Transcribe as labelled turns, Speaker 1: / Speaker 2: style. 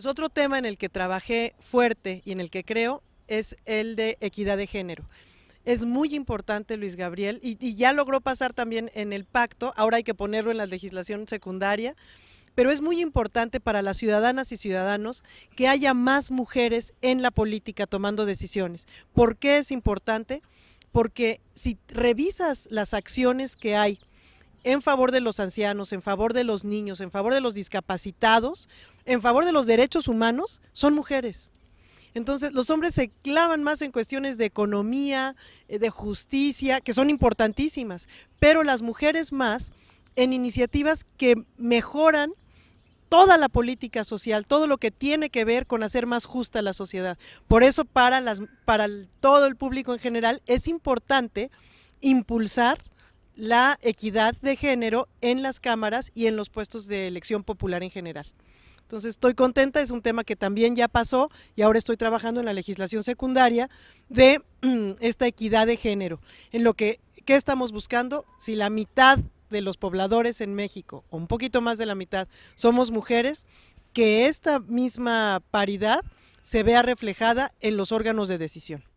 Speaker 1: Pues otro tema en el que trabajé fuerte y en el que creo es el de equidad de género. Es muy importante, Luis Gabriel, y, y ya logró pasar también en el pacto, ahora hay que ponerlo en la legislación secundaria pero es muy importante para las ciudadanas y ciudadanos que haya más mujeres en la política tomando decisiones. ¿Por qué es importante? Porque si revisas las acciones que hay en favor de los ancianos, en favor de los niños, en favor de los discapacitados, en favor de los derechos humanos, son mujeres. Entonces los hombres se clavan más en cuestiones de economía, eh, de justicia, que son importantísimas, pero las mujeres más en iniciativas que mejoran toda la política social, todo lo que tiene que ver con hacer más justa la sociedad. Por eso para, las, para todo el público en general es importante impulsar la equidad de género en las cámaras y en los puestos de elección popular en general. Entonces estoy contenta, es un tema que también ya pasó y ahora estoy trabajando en la legislación secundaria de esta equidad de género, en lo que ¿qué estamos buscando si la mitad de los pobladores en México, o un poquito más de la mitad, somos mujeres, que esta misma paridad se vea reflejada en los órganos de decisión.